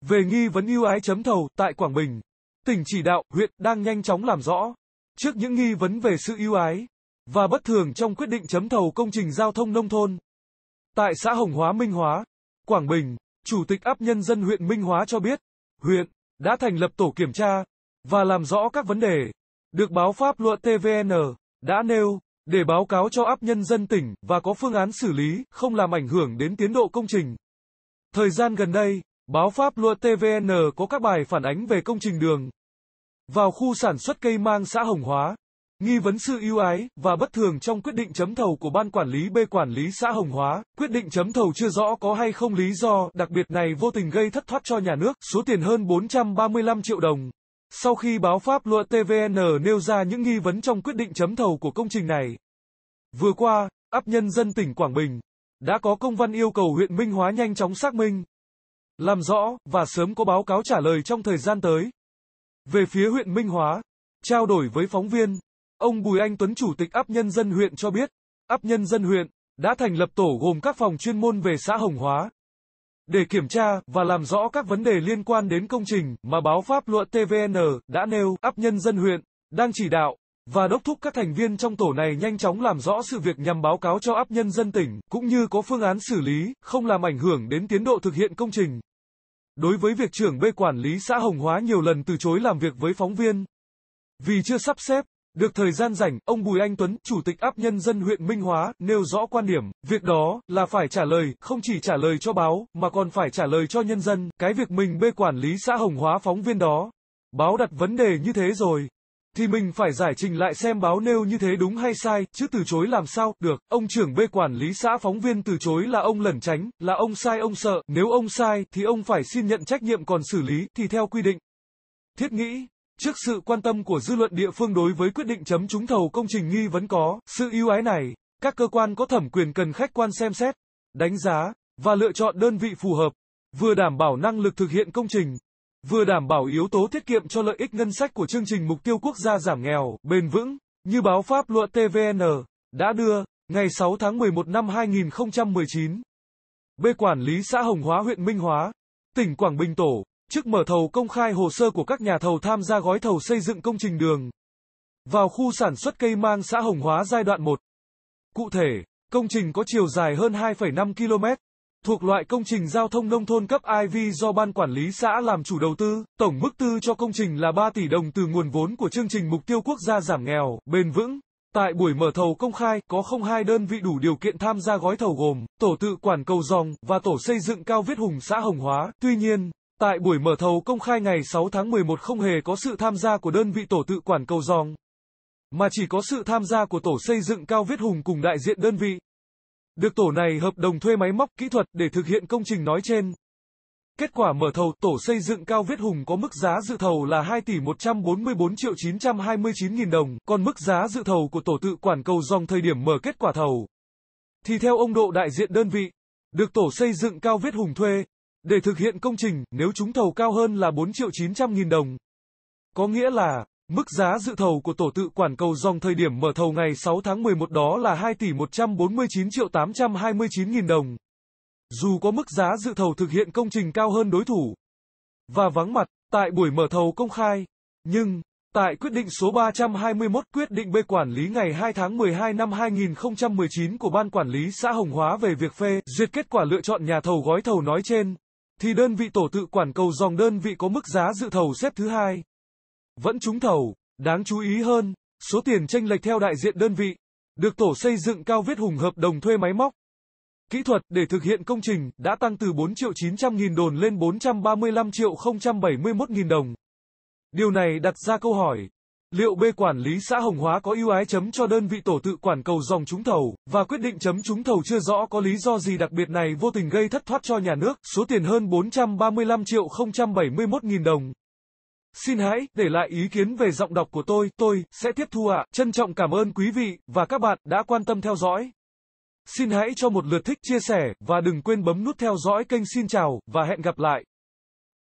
Về nghi vấn ưu ái chấm thầu tại Quảng Bình, tỉnh chỉ đạo huyện đang nhanh chóng làm rõ trước những nghi vấn về sự ưu ái và bất thường trong quyết định chấm thầu công trình giao thông nông thôn. Tại xã Hồng Hóa Minh Hóa, Quảng Bình, Chủ tịch áp nhân dân huyện Minh Hóa cho biết, huyện đã thành lập tổ kiểm tra và làm rõ các vấn đề được báo pháp luật TVN đã nêu để báo cáo cho áp nhân dân tỉnh và có phương án xử lý không làm ảnh hưởng đến tiến độ công trình. Thời gian gần đây, Báo Pháp Luật TVN có các bài phản ánh về công trình đường vào khu sản xuất cây mang xã Hồng Hóa, nghi vấn sự ưu ái và bất thường trong quyết định chấm thầu của Ban Quản lý B Quản lý xã Hồng Hóa, quyết định chấm thầu chưa rõ có hay không lý do đặc biệt này vô tình gây thất thoát cho nhà nước số tiền hơn 435 triệu đồng. Sau khi báo Pháp Luật TVN nêu ra những nghi vấn trong quyết định chấm thầu của công trình này, vừa qua, áp nhân dân tỉnh Quảng Bình đã có công văn yêu cầu huyện Minh Hóa nhanh chóng xác minh làm rõ và sớm có báo cáo trả lời trong thời gian tới. Về phía huyện Minh Hóa, trao đổi với phóng viên, ông Bùi Anh Tuấn chủ tịch áp nhân dân huyện cho biết, áp nhân dân huyện đã thành lập tổ gồm các phòng chuyên môn về xã Hồng Hóa để kiểm tra và làm rõ các vấn đề liên quan đến công trình mà báo pháp luận TVN đã nêu, áp nhân dân huyện đang chỉ đạo và đốc thúc các thành viên trong tổ này nhanh chóng làm rõ sự việc nhằm báo cáo cho áp nhân dân tỉnh, cũng như có phương án xử lý, không làm ảnh hưởng đến tiến độ thực hiện công trình. Đối với việc trưởng bê quản lý xã Hồng Hóa nhiều lần từ chối làm việc với phóng viên. Vì chưa sắp xếp, được thời gian rảnh, ông Bùi Anh Tuấn, Chủ tịch áp nhân dân huyện Minh Hóa, nêu rõ quan điểm, việc đó là phải trả lời, không chỉ trả lời cho báo, mà còn phải trả lời cho nhân dân, cái việc mình bê quản lý xã Hồng Hóa phóng viên đó. Báo đặt vấn đề như thế rồi thì mình phải giải trình lại xem báo nêu như thế đúng hay sai, chứ từ chối làm sao, được, ông trưởng bê quản lý xã phóng viên từ chối là ông lẩn tránh, là ông sai ông sợ, nếu ông sai thì ông phải xin nhận trách nhiệm còn xử lý, thì theo quy định. Thiết nghĩ, Trước sự quan tâm của dư luận địa phương đối với quyết định chấm trúng thầu công trình nghi vấn có, sự ưu ái này, các cơ quan có thẩm quyền cần khách quan xem xét, đánh giá và lựa chọn đơn vị phù hợp, vừa đảm bảo năng lực thực hiện công trình, vừa đảm bảo yếu tố tiết kiệm cho lợi ích ngân sách của chương trình mục tiêu quốc gia giảm nghèo, bền vững, như báo Pháp luật TVN đã đưa, ngày 6 tháng 11 năm 2019. B. Quản lý xã Hồng Hóa huyện Minh Hóa, tỉnh Quảng Bình Tổ, trước mở thầu công khai hồ sơ của các nhà thầu tham gia gói thầu xây dựng công trình đường vào khu sản xuất cây mang xã Hồng Hóa giai đoạn 1. Cụ thể, công trình có chiều dài hơn 2,5 km, thuộc loại công trình giao thông nông thôn cấp IV do Ban Quản lý xã làm chủ đầu tư. Tổng mức tư cho công trình là 3 tỷ đồng từ nguồn vốn của chương trình Mục tiêu Quốc gia giảm nghèo, bền vững. Tại buổi mở thầu công khai, có không hai đơn vị đủ điều kiện tham gia gói thầu gồm Tổ tự quản cầu dòng và Tổ xây dựng cao viết hùng xã Hồng Hóa. Tuy nhiên, tại buổi mở thầu công khai ngày 6 tháng 11 không hề có sự tham gia của đơn vị Tổ tự quản cầu dòng, mà chỉ có sự tham gia của Tổ xây dựng cao viết hùng cùng đại diện đơn vị. Được tổ này hợp đồng thuê máy móc kỹ thuật để thực hiện công trình nói trên. Kết quả mở thầu tổ xây dựng Cao Viết Hùng có mức giá dự thầu là 2 tỷ 144 triệu 929 nghìn đồng, còn mức giá dự thầu của tổ tự quản cầu dòng thời điểm mở kết quả thầu. Thì theo ông Độ đại diện đơn vị, được tổ xây dựng Cao Viết Hùng thuê, để thực hiện công trình nếu trúng thầu cao hơn là 4 triệu 900 nghìn đồng. Có nghĩa là, Mức giá dự thầu của tổ tự quản cầu dòng thời điểm mở thầu ngày 6 tháng 11 đó là 2 tỷ 149 triệu 829 nghìn đồng. Dù có mức giá dự thầu thực hiện công trình cao hơn đối thủ và vắng mặt tại buổi mở thầu công khai, nhưng tại quyết định số 321 quyết định B quản lý ngày 2 tháng 12 năm 2019 của Ban Quản lý xã Hồng Hóa về việc phê duyệt kết quả lựa chọn nhà thầu gói thầu nói trên, thì đơn vị tổ tự quản cầu dòng đơn vị có mức giá dự thầu xếp thứ hai vẫn trúng thầu. Đáng chú ý hơn, số tiền tranh lệch theo đại diện đơn vị, được tổ xây dựng cao viết hùng hợp đồng thuê máy móc. Kỹ thuật để thực hiện công trình đã tăng từ 4 triệu 900 nghìn đồn lên 435 triệu 071 nghìn đồng. Điều này đặt ra câu hỏi, liệu B quản lý xã Hồng Hóa có ưu ái chấm cho đơn vị tổ tự quản cầu dòng trúng thầu, và quyết định chấm trúng thầu chưa rõ có lý do gì đặc biệt này vô tình gây thất thoát cho nhà nước số tiền hơn 435 triệu 071 nghìn đồng. Xin hãy để lại ý kiến về giọng đọc của tôi, tôi sẽ tiếp thu ạ. À. Trân trọng cảm ơn quý vị và các bạn đã quan tâm theo dõi. Xin hãy cho một lượt thích chia sẻ và đừng quên bấm nút theo dõi kênh Xin chào và hẹn gặp lại.